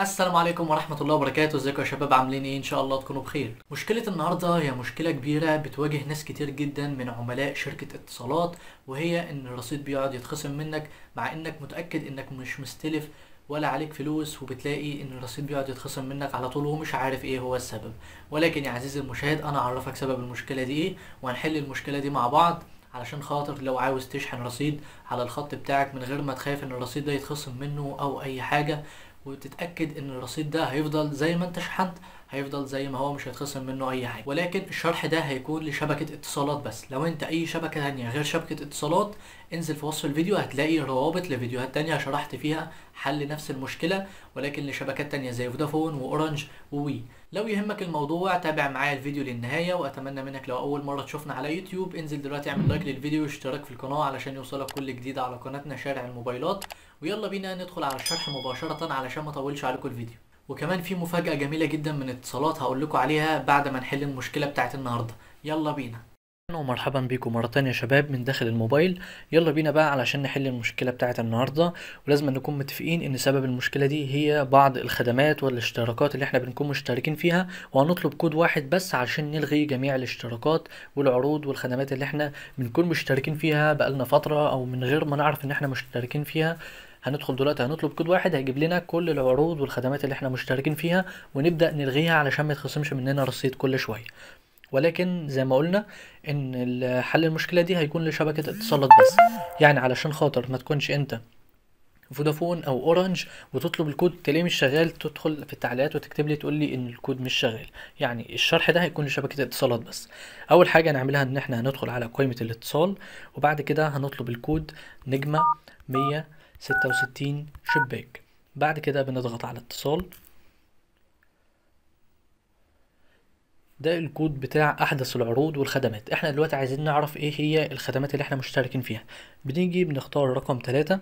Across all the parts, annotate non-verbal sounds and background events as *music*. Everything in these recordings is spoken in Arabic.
السلام عليكم ورحمة الله وبركاته ازيكم يا شباب عاملين ايه ان شاء الله تكونوا بخير مشكلة النهاردة هي مشكلة كبيرة بتواجه ناس كتير جدا من عملاء شركة اتصالات وهي ان الرصيد بيقعد يتخصم منك مع انك متأكد انك مش مستلف ولا عليك فلوس وبتلاقي ان الرصيد بيقعد يتخصم منك على طول ومش عارف ايه هو السبب ولكن يا عزيزي المشاهد انا اعرفك سبب المشكلة دي ايه وهنحل المشكلة دي مع بعض علشان خاطر لو عاوز تشحن رصيد على الخط بتاعك من غير ما تخاف ان الرصيد ده يتخصم منه او اي حاجه وتتاكد ان الرصيد ده هيفضل زي ما انت شحنت هيفضل زي ما هو مش هيتخصم منه اي حاجه ولكن الشرح ده هيكون لشبكه اتصالات بس لو انت اي شبكه ثانيه غير شبكه اتصالات انزل في وصف الفيديو هتلاقي روابط لفيديوهات تانية شرحت فيها حل نفس المشكلة ولكن لشبكات تانية زي فودافون وأورنج ووي لو يهمك الموضوع تابع معايا الفيديو للنهاية وأتمنى منك لو أول مرة تشوفنا على يوتيوب انزل دلوقتي اعمل لايك للفيديو واشترك في القناة علشان يوصلك كل جديد على قناتنا شارع الموبايلات ويلا بينا ندخل على الشرح مباشرة علشان ما اطولش عليكم الفيديو وكمان في مفاجأة جميلة جدا من اتصالات هقول لكم عليها بعد ما نحل المشكلة بتاعت النهاردة يلا بينا ومرحبا بيكم مرة تانية شباب من داخل الموبايل يلا بينا بقى علشان نحل المشكلة بتاعة النهاردة ولازم نكون متفقين ان سبب المشكلة دي هي بعض الخدمات والاشتراكات اللي احنا بنكون مشتركين فيها وهنطلب كود واحد بس علشان نلغي جميع الاشتراكات والعروض والخدمات اللي احنا بنكون مشتركين فيها بقالنا فترة او من غير ما نعرف ان احنا مشتركين فيها هندخل دلوقتي هنطلب كود واحد هيجيب لنا كل العروض والخدمات اللي احنا مشتركين فيها ونبدأ نلغيها علشان ما يتخصمش مننا رصيد كل شوية ولكن زي ما قلنا ان حل المشكله دي هيكون لشبكه اتصالات بس يعني علشان خاطر ما تكونش انت فودافون او اورنج وتطلب الكود تلاقيه مش شغال تدخل في التعليقات وتكتب لي تقول لي ان الكود مش شغال يعني الشرح ده هيكون لشبكه اتصالات بس اول حاجه هنعملها ان احنا هندخل على قائمه الاتصال وبعد كده هنطلب الكود نجمه 166 شباك بعد كده بنضغط على اتصال ده الكود بتاع احدث العروض والخدمات احنا دلوقتي عايزين نعرف ايه هي الخدمات اللي احنا مشتركين فيها بنيجي بنختار رقم ثلاثة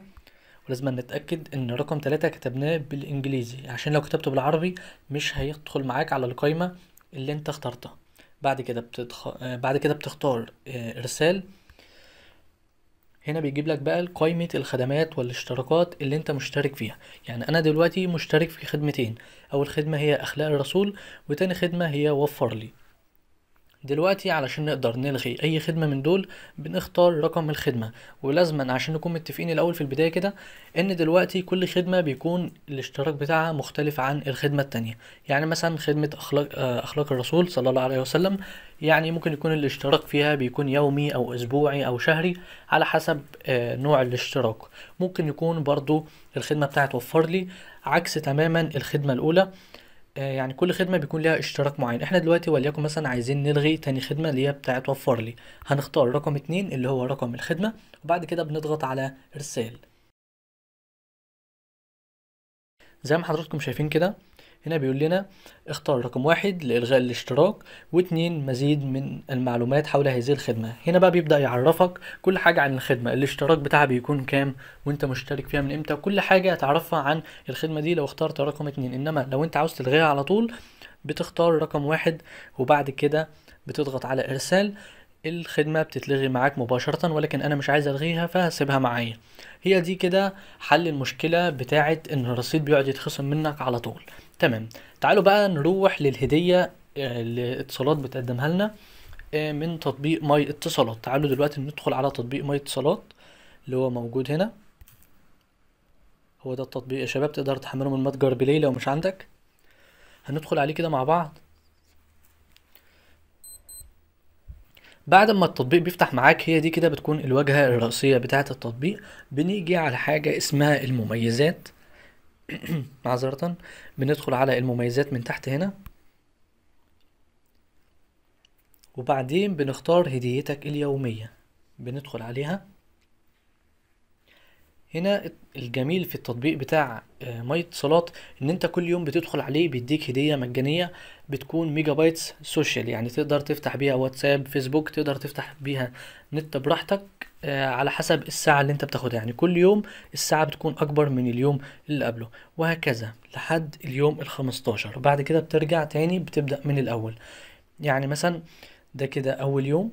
ولازم نتأكد ان رقم ثلاثة كتبناه بالانجليزي عشان لو كتبته بالعربي مش هيدخل معاك على القائمة اللي انت اخترتها بعد كده بتدخ... آه، بعد كده بتختار آه، ارسال هنا بيجيب لك بقى قائمة الخدمات والاشتراكات اللي انت مشترك فيها يعني انا دلوقتي مشترك في خدمتين اول خدمة هي اخلاق الرسول وتاني خدمة هي وفر لي دلوقتي علشان نقدر نلغي اي خدمة من دول بنختار رقم الخدمة ولازما عشان نكون متفقين الاول في البداية كده ان دلوقتي كل خدمة بيكون الاشتراك بتاعها مختلف عن الخدمة التانية يعني مثلا خدمة اخلاق آه، اخلاق الرسول صلى الله عليه وسلم يعني ممكن يكون الاشتراك فيها بيكون يومي او اسبوعي او شهري على حسب آه، نوع الاشتراك ممكن يكون برضو الخدمة بتاعت وفر لي عكس تماما الخدمة الاولى آه، يعني كل خدمة بيكون لها اشتراك معين احنا دلوقتي وليكن مثلا عايزين نلغي تاني خدمة اللي هي بتاعة وفر لي هنختار رقم اتنين اللي هو رقم الخدمة وبعد كده بنضغط على ارسال زي ما حضراتكم شايفين كده هنا بيقول لنا اختار رقم واحد لإلغاء الاشتراك واتنين مزيد من المعلومات حول هذه الخدمة هنا بقى بيبدأ يعرفك كل حاجة عن الخدمة الاشتراك بتاعها بيكون كام وانت مشترك فيها من امتى كل حاجة تعرفها عن الخدمة دي لو اخترت رقم اتنين انما لو انت عاوز تلغيها على طول بتختار رقم واحد وبعد كده بتضغط على ارسال الخدمة بتتلغي معاك مباشرة ولكن أنا مش عايز ألغيها فهسيبها معايا هي دي كده حل المشكلة بتاعة إن الرصيد بيقعد يتخصم منك على طول تمام تعالوا بقى نروح للهدية اللي آه، اتصالات بتقدمها لنا آه، من تطبيق ماي اتصالات تعالوا دلوقتي ندخل على تطبيق ماي اتصالات اللي هو موجود هنا هو ده التطبيق يا شباب تقدر تحمله من متجر بلاي لو مش عندك هندخل عليه كده مع بعض بعد ما التطبيق بيفتح معاك هي دي كده بتكون الواجهة الرئيسية بتاعة التطبيق بنيجي على حاجة اسمها المميزات *clears throat* معذرة بندخل على المميزات من تحت هنا وبعدين بنختار هديتك اليومية بندخل عليها هنا الجميل في التطبيق بتاع آه، مية اتصالات ان انت كل يوم بتدخل عليه بيديك هديه مجانيه بتكون ميجا بايتس سوشيال يعني تقدر تفتح بيها واتساب فيسبوك تقدر تفتح بيها نت براحتك آه، على حسب الساعة اللي انت بتاخدها يعني كل يوم الساعة بتكون اكبر من اليوم اللي قبله وهكذا لحد اليوم الخمستاشر بعد كده بترجع تاني بتبدأ من الاول يعني مثلا ده كده اول يوم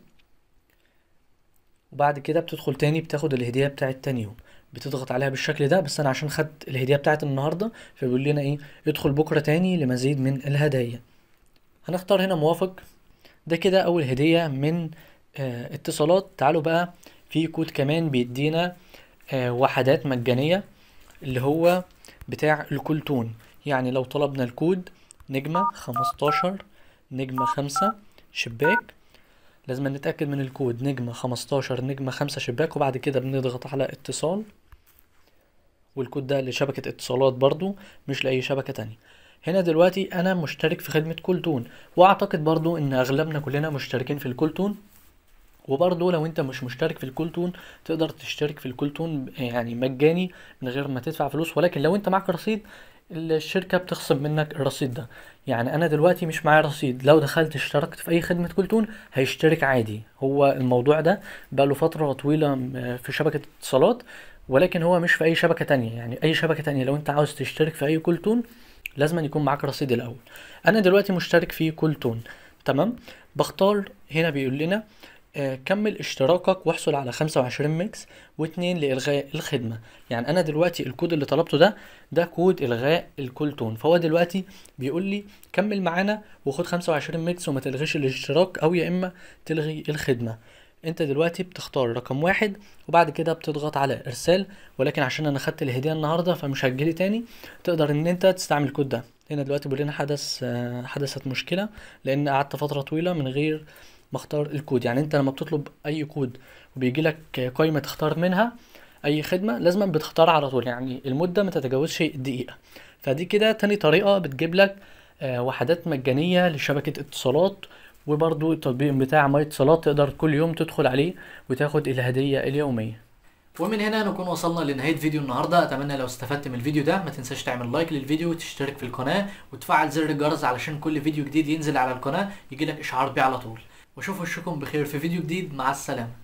وبعد كده بتدخل تاني بتاخد الهدية بتاعت تاني يوم بتضغط عليها بالشكل ده بس انا عشان خدت الهديه بتاعت النهارده فبيقول لنا ايه ادخل بكره تاني لمزيد من الهدايا هنختار هنا موافق ده كده اول هديه من آه اتصالات تعالوا بقى في كود كمان بيدينا آه وحدات مجانيه اللي هو بتاع الكولتون يعني لو طلبنا الكود نجمه 15 نجمه 5 شباك لازم نتأكد من الكود نجمة 15 نجمة 5 شباك وبعد كده بنضغط على اتصال والكود ده لشبكة اتصالات برضو مش لأي شبكة تانية هنا دلوقتي أنا مشترك في خدمة كولتون وأعتقد برضو إن أغلبنا كلنا مشتركين في الكولتون وبرضه لو انت مش مشترك في الكولتون تقدر تشترك في الكولتون يعني مجاني من غير ما تدفع فلوس ولكن لو انت معاك رصيد الشركة بتخصم منك الرصيد ده يعني انا دلوقتي مش معايا رصيد لو دخلت اشتركت في اي خدمة كولتون هيشترك عادي هو الموضوع ده بقاله فترة طويلة آه، في شبكة اتصالات ولكن هو مش في اي شبكه تانية يعني اي شبكه تانية لو انت عاوز تشترك في اي كولتون لازم يكون معاك رصيد الاول انا دلوقتي مشترك في كولتون تمام بختار هنا بيقول لنا آه، كمل اشتراكك واحصل على 25 ميكس واتنين لإلغاء الخدمة يعني أنا دلوقتي الكود اللي طلبته ده ده كود إلغاء الكولتون فهو دلوقتي بيقول لي كمل معانا وخد 25 ميكس وما تلغيش الاشتراك أو يا إما تلغي الخدمة انت دلوقتي بتختار رقم واحد وبعد كده بتضغط على ارسال ولكن عشان انا خدت الهدية النهاردة فمش هتجيلي تاني تقدر ان انت تستعمل الكود ده هنا دلوقتي بيقول لنا حدث حدثت مشكلة لان قعدت فترة طويلة من غير ما اختار الكود يعني انت لما بتطلب اي كود وبيجي لك قائمة تختار منها اي خدمة لازما بتختار على طول يعني المدة ما تتجاوزش دقيقة فدي كده تاني طريقة بتجيب لك آه، وحدات مجانية لشبكة اتصالات وبرضو التطبيق بتاع ميه صلاه تقدر كل يوم تدخل عليه وتاخد الهديه اليوميه ومن هنا نكون وصلنا لنهايه فيديو النهارده اتمنى لو استفدت من الفيديو ده ما تنساش تعمل لايك للفيديو وتشترك في القناه وتفعل زر الجرس علشان كل فيديو جديد ينزل على القناه يجيلك اشعار بيه على طول واشوف وشكم بخير في فيديو جديد مع السلامه